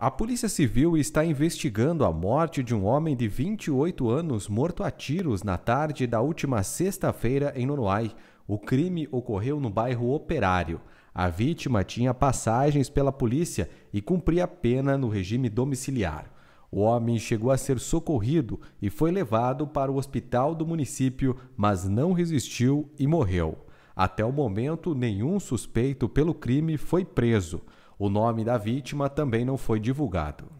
A Polícia Civil está investigando a morte de um homem de 28 anos morto a tiros na tarde da última sexta-feira em Nonoai. O crime ocorreu no bairro Operário. A vítima tinha passagens pela polícia e cumpria pena no regime domiciliar. O homem chegou a ser socorrido e foi levado para o hospital do município, mas não resistiu e morreu. Até o momento, nenhum suspeito pelo crime foi preso. O nome da vítima também não foi divulgado.